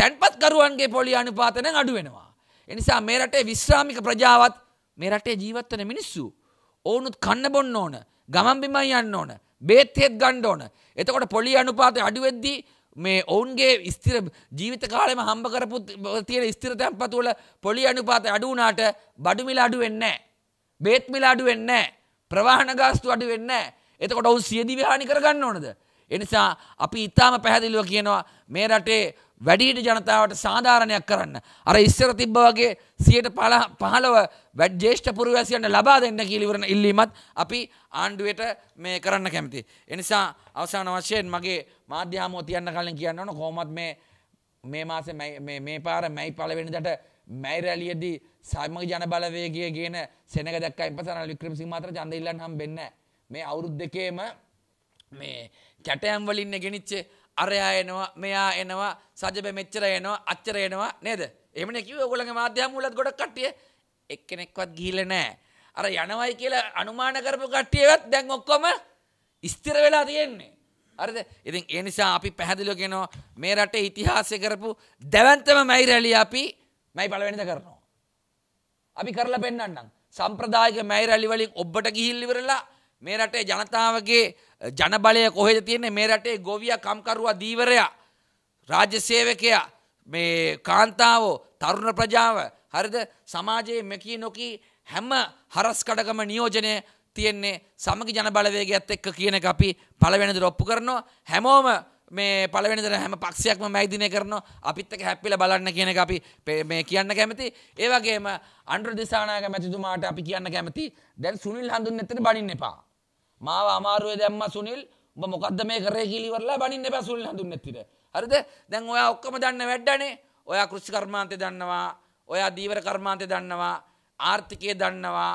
තැන්පත්කරුවන්ගේ පොලි අනුපාතන අඩුවෙනවා. එනිසා මේ රටේ විශ්‍රාමික ප්‍රජාවත් මේ රටේ ජීවත්වන මිනිස්සු. ඕනුත් කන්න බොන්න ඕන ගමන් බිමයි යන්න ඕන බේත්හෙත් ගණ්ඩ ඕන. එතකොට පොලි අනුපාතය අඩුවෙද්දී මේ ඔවුන්ගේ ස්තිර ජීවිත කාලෙම හම්බ කරපු තියෙන ස්තිර තැන්පතුවල පොලි අනුපාත අඩුවනාට බඩුමිල අඩු වෙන්න. බේත්මිල අඩු වෙන්න. ප්‍රවාහණ ගාස්තු අඩු වෙන්න. එතකොට ඔවු සියදිවිහානි කරගන්න ඕනද. එනිසා අපි ඉතාම පැහැදිලිව කියනවා මේ රටේ වැඩිහිට ජනතාවට සාධාරණයක් කරන්න. අර ඉස්සර තිබ්බ වගේ සියයට පහළව වැඩ ජේෂ්ඨ පුරවැසියන්ට ලබා දෙන්න කීලිවරන ඉල්ලීමත් අපි ආණ්ඩුවට මේ කරන්න කැමති. එනිසා අවසාන වශයෙන් මගේ මාධ්‍යහාමෝ තියන්න කලින් කියන්න ඕන කොහොමත් මේ මේ මාසේ මේ පාර මැයි පළවෙනිදට මැයි රැලියේදී සමග ජන බලවේගය ගේන සෙනග දැක්කයින් පස්සේ රනිල් වික්‍රමසිංහ මාතර ඡන්ද ඉල්ලන්න හම්බෙන්නේ නැහැ. මේ අවුරුද්ද දෙකේම මේ කැටයම් වලින් ගෙනිච්චේ අරයා එනවා මෙයා එනවා සජබ මෙච්චර එනවා අච්චර එනවා නේද? එහෙමනේ කිව්වේ ඔයගොල්ලන්ගේ මාධ්‍යම වලත් ගොඩක් කට්ටිය එක්කෙනෙක්වත් ගිහිල්ලා නැහැ. අර යනවයි කියලා අනුමාන කරපු කට්ටියවත් දැන් ඔක්කොම ස්ථිර වෙලා තියෙන්නේ. හරිද? ඉතින් ඒ නිසා අපි පැහැදිලිව කියනවා මේ රටේ ඉතිහාසය කරපු දැවැන්තම මැයි රැළිය අපි මැයි පළවෙනිද කරනවා. අපි කරලා පෙන්නන්නම්. සම්ප්‍රදායික මැයි රැළි වලින් ඔබට ගිහිල්ලා ඉවරලා මේ රටේ ජනතාවගේ ජනබලය කොහෙද තියෙන්නේ මේ රටේ ගොවිය කම්කරුවා දීවරයා රාජ්‍ය සේවකයා මේ කාන්තාවෝ තරුණ ප්‍රජාව හරිද සමාජයේ මෙකී නොකී හැම හරස්කඩකම නියෝජනය තියෙන්නේ සමගි ජනබලවේගයත් එක්ක කියන එක අපි පළවෙනිදට ඔප්පු කරනවා හැමෝම මේ පළවෙනිදට හැම පක්ෂයක්ම මැදිනය කරනවා අපිත් එක්ක හැප්පිලා බලන්න කියන එක අපි මේ කියන්න කැමති ඒ වගේම අන්ඩ්‍ර දිසානායක මැතිතුමාට අපි කියන්න කැමති දැන් සුනිල් හඳුන්නත් එතන බණින්න එපා මාව අමාරුවේ දැම්ම සුනිල් උඹ මොකද්ද මේ කරේ කියලා ඉවරලා බනින්න එපා සුනිල් හඳුන්නේ නැතිද හරිද දැන් ඔයා ඔක්කොම දන්න වැඩනේ ඔයා කෘෂි කර්මාන්තය දන්නවා ඔයා දීවර කර්මාන්තය දන්නවා ආර්ථිකය දන්නවා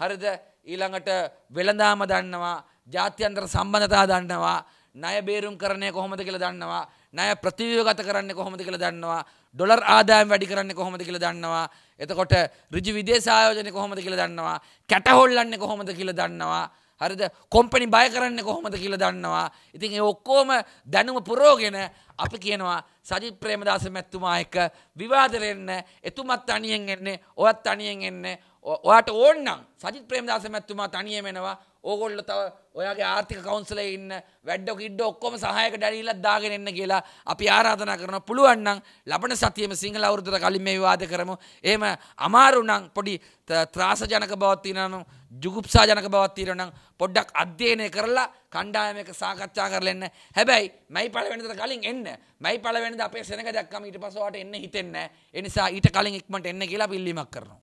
හරිද ඊළඟට වෙළඳාම දන්නවා ජාත්‍යන්තර සම්බන්ධතා දන්නවා ණය බේරුම් කරන්නේ කොහොමද කියලා දන්නවා ණය ප්‍රතිව්‍යුහගත කරන්නේ කොහොමද කියලා දන්නවා ඩොලර් ආදායම් වැඩි කරන්නේ කොහොමද කියලා දන්නවා එතකොට ඍජු විදේශ ආයෝජනය කොහොමද කියලා දන්නවා කැටහොල්ලන්නේ කොහොමද කියලා දන්නවා හරිද කොම්පනි බය කරන්න කොහොමද කියල දන්නවා. ඉතින් ඒ ඔක්කෝම දැනුම පුරෝගෙන අපි කියනවා සජි ප්‍රේමදාස මැත්තුමා එක විවාදරෙන්න එතුමත් අනියෙන් එන්නේ ඔත් අනියෙන් එන්නේ ඔයාට ඕන්නම් සජිත් ප්‍රේමදාස මැතිතුමා තනියම එනවා ඕගොල්ලෝ තව ඔයාගේ ආර්ථික කවුන්සලේ ඉන්න වැඩෝ කිඩ්ඩෝ ඔක්කොම සහායකට ඇවිල්ලා දාගෙන එන්න කියලා අපි ආරාධනා කරනවා පුළුවන් නම් ලබන සතියේම සිංහල අවුරුද්දට කලින් මේ විවාද කරමු. එහෙම අමාරු නම් පොඩි ත්‍රාසජනක බවක් තියෙනවා නම් ජුගුප්සාජනක බවක් තියෙනවා නම් පොඩ්ඩක් අධ්‍යයනය කරලා කණ්ඩායමක සාකච්ඡා කරලා එන්න. හැබැයි මයි පළවෙනිදට කලින් එන්න. මයි පළවෙනිද අපේ සෙනඟ දැක්කම ඊට පස්සේ ඔයාලට එන්න හිතෙන්නේ නැහැ. ඒ නිසා ඊට කලින් ඉක්මනට එන්න කියලා අපි ඉල්ලීමක් කරනවා.